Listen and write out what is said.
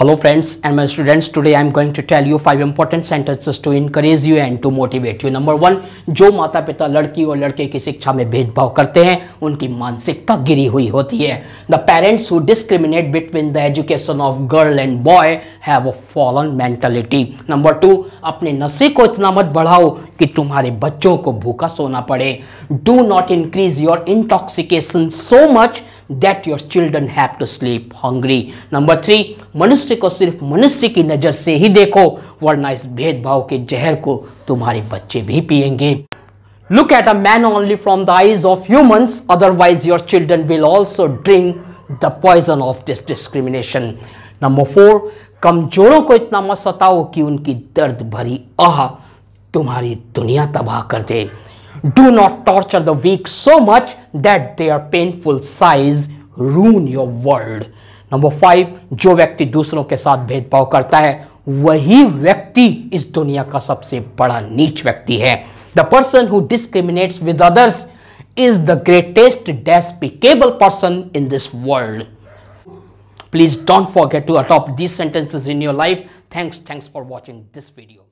Hello friends and my students today I am going to tell you five important sentences to encourage you and to motivate you number one जो माता पिता लड़की और लड़के की शिक्षा में भेदभाव करते हैं उनकी मानसिकता गिरी हुई होती है the parents who discriminate between the education of girl and boy have a fallen mentality number two अपने नशे को इतना मत बढ़ाओ कि तुम्हारे बच्चों को भूखा सोना पड़े do not increase your intoxication so much that your children have to sleep hungry number three मनुष्य को सिर्फ मनुष्य की नजर से ही देखो वरना इस भेदभाव के जहर को तुम्हारे बच्चे भी पियेंगे look at a man only from the eyes of humans otherwise your children will also drink the poison of this discrimination number four कमजोरों को इतना मत सताओ कि उनकी दर्द भरी आह तुम्हारी दुनिया तबाह कर दे Do not torture the weak so much that their painful size ruin your world. Number five, जो व्यक्ति दूसरों के The person who discriminates with others is the greatest despicable person in this world. Please don't forget to adopt these sentences in your life. Thanks, thanks for watching this video.